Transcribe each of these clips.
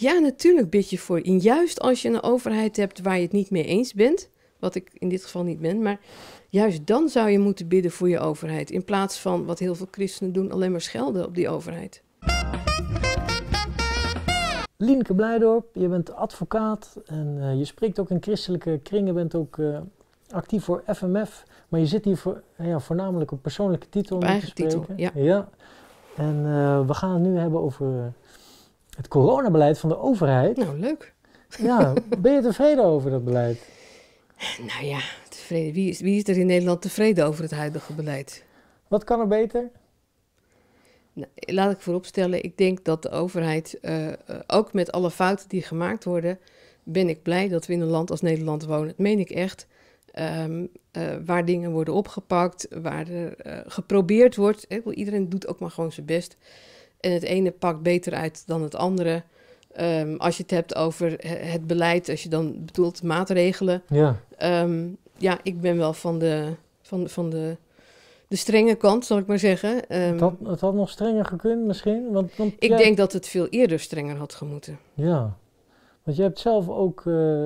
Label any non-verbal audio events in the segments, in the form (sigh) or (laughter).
Ja, natuurlijk bid je voor. En juist als je een overheid hebt waar je het niet mee eens bent, wat ik in dit geval niet ben, maar juist dan zou je moeten bidden voor je overheid. In plaats van wat heel veel christenen doen, alleen maar schelden op die overheid. Lienke Blijdorp, je bent advocaat en eh, je spreekt ook in christelijke kringen, bent ook eh, actief voor FMF, maar je zit hier voor, eh, ja, voornamelijk op persoonlijke titel. Op eigen titel, ja. ja. En we gaan het nu hebben over het coronabeleid van de overheid. Nou, leuk. Ja, ben je tevreden over dat beleid? Nou ja, tevreden. Wie is, er in Nederland tevreden over het huidige beleid? Wat kan er beter? Nou, laat ik vooropstellen, ik denk dat de overheid, eh, eh, ook met alle fouten die gemaakt worden, ben ik blij dat we in een land als Nederland wonen. Dat meen ik echt. Ehm, eh, waar dingen worden opgepakt, waar er geprobeerd wordt. Iedereen doet ook maar gewoon zijn best. En het ene pakt beter uit dan het andere. Ehm, als je het hebt over het beleid, als je dan bedoelt maatregelen. Ja, ehm, ja ik ben wel van de, van, van de, de strenge kant, zal ik maar zeggen. Ehm, het, had, had, nog strenger gekund misschien? Want, ik denk dat het veel eerder strenger had gemoeten. Ja, want je hebt zelf ook... Eh,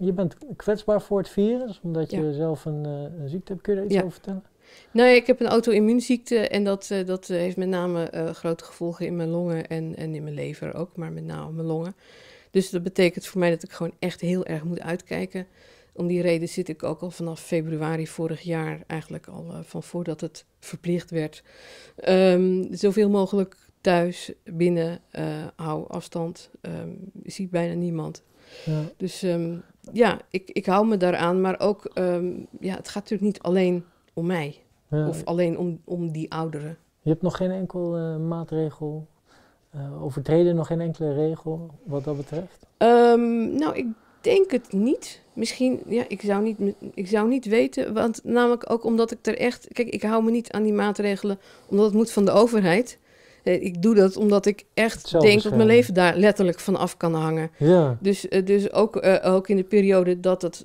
je bent kwetsbaar voor het virus, omdat je zelf eh, een, ziekte hebt. Kun je daar iets ja. over vertellen? Nou, ik heb een auto-immuunziekte en dat, eh, dat eh, heeft met name eh, grote gevolgen in mijn longen en, en in mijn lever ook, maar met name mijn longen. Dus dat betekent voor mij dat ik gewoon echt heel erg moet uitkijken. Om die reden zit ik ook al vanaf februari vorig jaar, eigenlijk al van voordat het verplicht werd, ehm, zoveel mogelijk thuis, binnen, hou afstand, um, ehm, zie bijna niemand. Ja. Dus ehm, ja, ik, ik hou me daaraan, maar ook, ja, het gaat natuurlijk niet alleen om mij. Of alleen om, om die ouderen. Je hebt nog geen enkel eh, maatregel uh, overtreden, nog geen enkele regel wat dat betreft? Ehm, nou, ik denk het niet. Misschien, ja, ik zou niet, ik zou niet weten. Want namelijk ook omdat ik er echt. Kijk, ik hou me niet aan die maatregelen, omdat het moet van de overheid. Eh, ik doe dat omdat ik echt denk dat mijn leven daar letterlijk van af kan hangen. Ja. Dus, eh, dus ook, eh, ook in de periode dat het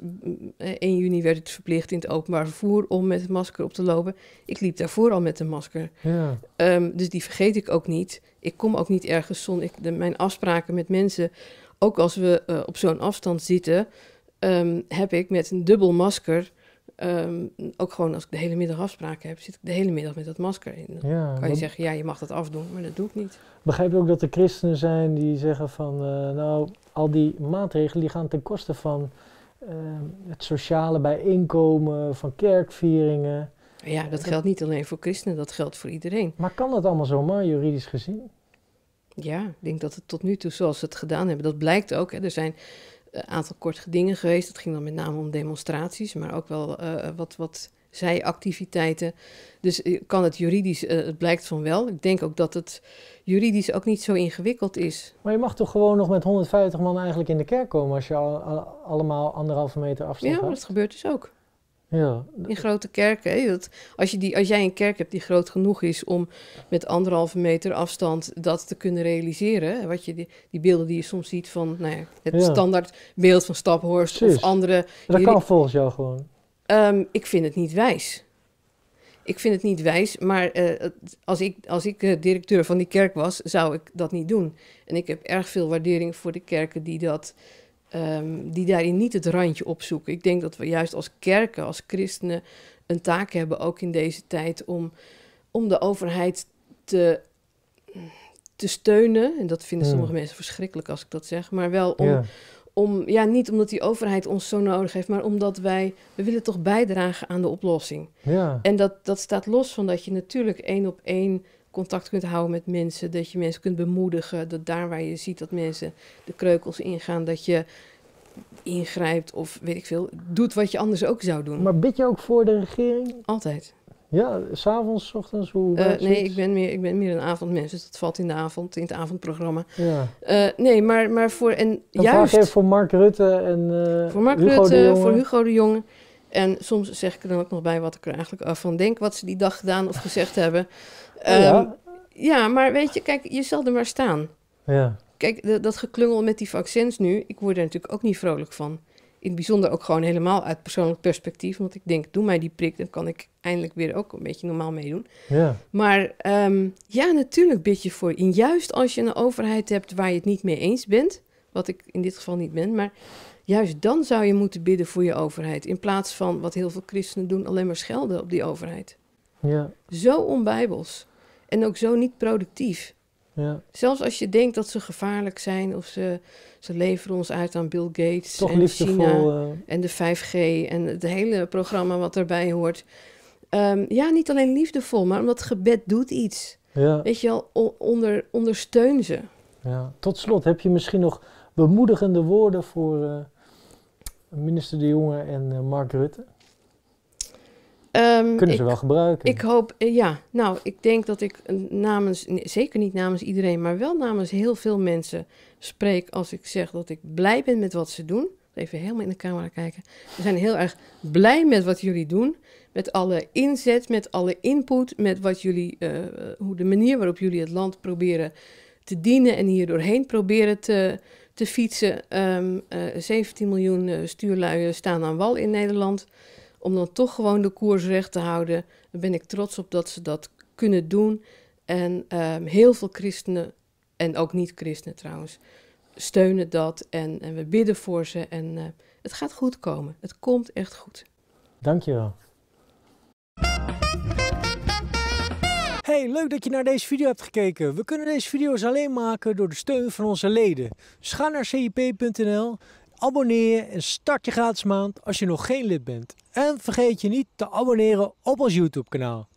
1 mm, juni werd het verplicht in het openbaar vervoer om met een masker op te lopen. Ik liep daarvoor al met een masker. Ja. Ehm, dus die vergeet ik ook niet. Ik kom ook niet ergens zonder mijn afspraken met mensen. Ook als we op zo'n afstand zitten, ehm, heb ik met een dubbel masker Ehm, ook gewoon als ik de hele middag afspraken heb, zit ik de hele middag met dat masker in. ja, kan je zeggen, ja, je mag dat afdoen, maar dat doe ik niet. Begrijp je ook dat er christenen zijn die zeggen van, eh, nou, al die maatregelen die gaan ten koste van eh, het sociale bijeenkomen, van kerkvieringen. Ja, eh, dat geldt niet alleen voor christenen, dat geldt voor iedereen. Maar kan dat allemaal zomaar, juridisch gezien? Ja, ik denk dat het tot nu toe, zoals ze het gedaan hebben, dat blijkt ook. Hè, er zijn een aantal kort dingen geweest. Dat ging dan met name om demonstraties, maar ook wel eh, wat, wat zijactiviteiten. Dus eh, kan het juridisch, eh, het blijkt van wel. Ik denk ook dat het juridisch ook niet zo ingewikkeld is. Maar je mag toch gewoon nog met 150 man eigenlijk in de kerk komen als je allemaal anderhalve meter afstand ja, hebt? Ja, dat gebeurt dus ook. Ja. In grote kerken. Hè? als, je die, als jij een kerk hebt die groot genoeg is om met anderhalve meter afstand dat te kunnen realiseren. Wat je die, die, beelden die je soms ziet van nou ja, het ja. standaard beeld van Staphorst of andere. Dat kan volgens jou gewoon. Ehm, ik vind het niet wijs. Ik vind het niet wijs, maar eh, als ik, als ik eh, directeur van die kerk was, zou ik dat niet doen. En ik heb erg veel waardering voor de kerken die dat Ehm, die daarin niet het randje opzoeken. Ik denk dat we juist als kerken, als christenen, een taak hebben, ook in deze tijd, om, om de overheid te, te steunen. En dat vinden hmm. sommige mensen verschrikkelijk als ik dat zeg, maar wel om. Ja om, ja, niet omdat die overheid ons zo nodig heeft, maar omdat wij, we willen toch bijdragen aan de oplossing. Ja. En dat, dat staat los van dat je natuurlijk één op één contact kunt houden met mensen, dat je mensen kunt bemoedigen, dat daar waar je ziet dat mensen de kreukels ingaan, dat je ingrijpt of weet ik veel, doet wat je anders ook zou doen. Maar bid je ook voor de regering? Altijd. Ja, s'avonds, ochtends, hoe? Eh, nee, ik ben, meer, ik ben meer een avondmens, dus dat valt in de avond, in het avondprogramma. Ja. Eh, nee, maar, maar voor, en juist... voor Mark Rutte en eh, Voor Mark Rutte, voor Hugo de Jonge. En soms zeg ik er dan ook nog bij wat ik er eigenlijk af eh, van denk, wat ze die dag gedaan of gezegd hebben. (laughs) Oh ja. Ehm, ja, maar weet je, kijk, je zal er maar staan. Ja. Kijk, dat geklungel met die vaccins nu, ik word er natuurlijk ook niet vrolijk van. In het bijzonder ook gewoon helemaal uit persoonlijk perspectief. Want ik denk, doe mij die prik, dan kan ik eindelijk weer ook een beetje normaal meedoen. Ja. Maar ehm, ja, natuurlijk bid je voor. En juist als je een overheid hebt waar je het niet mee eens bent, wat ik in dit geval niet ben. Maar juist dan zou je moeten bidden voor je overheid. In plaats van wat heel veel christenen doen, alleen maar schelden op die overheid. Ja. Zo onbijbels. En ook zo niet productief. Ja. Zelfs als je denkt dat ze gevaarlijk zijn of ze, ze leveren ons uit aan Bill Gates Toch en China eh. en de 5G en het hele programma wat daarbij hoort. Ehm, ja, niet alleen liefdevol, maar omdat gebed doet iets. Ja. Weet je al onder, ondersteun ze. Ja. Tot slot, heb je misschien nog bemoedigende woorden voor eh, minister De Jonge en eh, Mark Rutte? Ehm, Kunnen ze wel gebruiken. Ik hoop, eh, ja. Nou, ik denk dat ik namens, zeker niet namens iedereen, maar wel namens heel veel mensen spreek als ik zeg dat ik blij ben met wat ze doen. Even helemaal in de camera kijken. We zijn heel erg blij met wat jullie doen. Met alle inzet, met alle input, met wat jullie, hoe de manier waarop jullie het land proberen te dienen en hier doorheen proberen te, te fietsen. 17 ehm, eh, miljoen eh, stuurluien staan aan wal in Nederland. Om dan toch gewoon de koers recht te houden. Daar ben ik trots op dat ze dat kunnen doen. En ehm, heel veel christenen, en ook niet-christenen trouwens, steunen dat. En, en, we bidden voor ze. En eh, het gaat goed komen. Het komt echt goed. Dankjewel. Hey, leuk dat je naar deze video hebt gekeken. We kunnen deze video's alleen maken door de steun van onze leden. Dus ga naar cip.nl, abonneer je en start je gratis maand als je nog geen lid bent. En vergeet je niet te abonneren op ons YouTube kanaal.